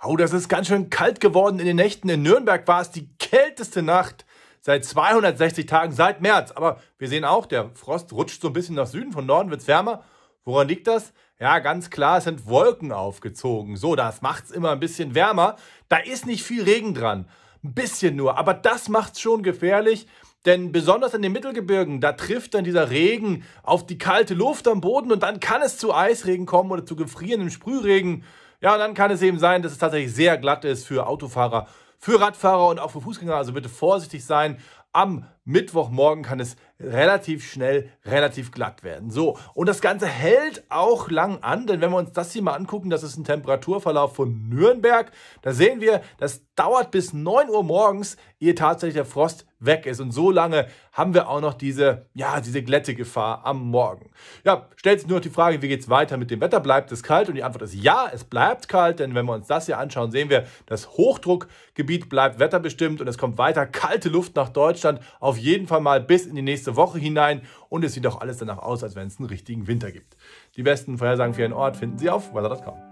Oh, das ist ganz schön kalt geworden in den Nächten. In Nürnberg war es die kälteste Nacht seit 260 Tagen, seit März. Aber wir sehen auch, der Frost rutscht so ein bisschen nach Süden. Von Norden wird es wärmer. Woran liegt das? Ja, ganz klar, es sind Wolken aufgezogen. So, das macht's immer ein bisschen wärmer. Da ist nicht viel Regen dran. Ein bisschen nur. Aber das macht's schon gefährlich. Denn besonders in den Mittelgebirgen, da trifft dann dieser Regen auf die kalte Luft am Boden und dann kann es zu Eisregen kommen oder zu gefrierendem Sprühregen. Ja, und dann kann es eben sein, dass es tatsächlich sehr glatt ist für Autofahrer, für Radfahrer und auch für Fußgänger. Also bitte vorsichtig sein am Mittwochmorgen kann es relativ schnell, relativ glatt werden. So, und das Ganze hält auch lang an, denn wenn wir uns das hier mal angucken, das ist ein Temperaturverlauf von Nürnberg, da sehen wir, das dauert bis 9 Uhr morgens, ehe tatsächlich der Frost weg ist. Und so lange haben wir auch noch diese, ja, diese Glättegefahr am Morgen. Ja, stellt sich nur noch die Frage, wie geht es weiter mit dem Wetter? Bleibt es kalt? Und die Antwort ist ja, es bleibt kalt, denn wenn wir uns das hier anschauen, sehen wir, das Hochdruckgebiet bleibt wetterbestimmt und es kommt weiter kalte Luft nach Deutschland. Deutschland auf jeden Fall mal bis in die nächste Woche hinein und es sieht auch alles danach aus, als wenn es einen richtigen Winter gibt. Die besten Vorhersagen für Ihren Ort finden Sie auf weather.com.